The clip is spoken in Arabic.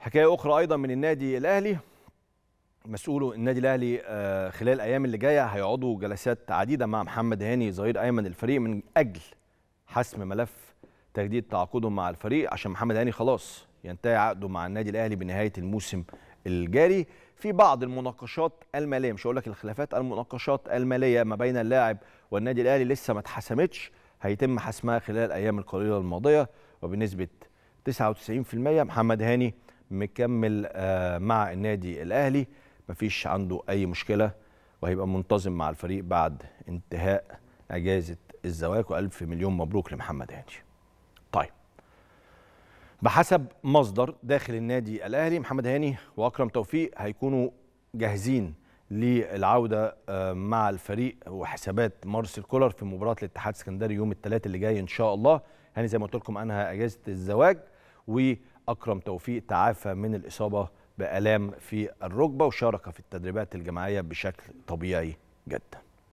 حكايه اخرى ايضا من النادي الاهلي مسؤولو النادي الاهلي آه، خلال الايام اللي جايه هيقعدوا جلسات عديده مع محمد هاني ظهير ايمن الفريق من اجل حسم ملف تجديد تعاقدهم مع الفريق عشان محمد هاني خلاص ينتهي عقده مع النادي الاهلي بنهايه الموسم الجاري في بعض المناقشات الماليه مش هقول لك الخلافات المناقشات الماليه ما بين اللاعب والنادي الاهلي لسه ما اتحسمتش هيتم حسمها خلال الايام القليله الماضيه وبنسبه 99% محمد هاني مكمل آه، مع النادي الاهلي مفيش عنده اي مشكله وهيبقى منتظم مع الفريق بعد انتهاء اجازه الزواج والف مليون مبروك لمحمد هاني طيب بحسب مصدر داخل النادي الاهلي محمد هاني واكرم توفيق هيكونوا جاهزين للعوده آه، مع الفريق وحسابات مارسيل كولر في مباراه الاتحاد السكندري يوم الثلاث اللي جاي ان شاء الله هاني زي ما قلت لكم انهى اجازه الزواج واكرم توفيق تعافى من الاصابه بالام في الركبه وشارك في التدريبات الجماعيه بشكل طبيعي جدا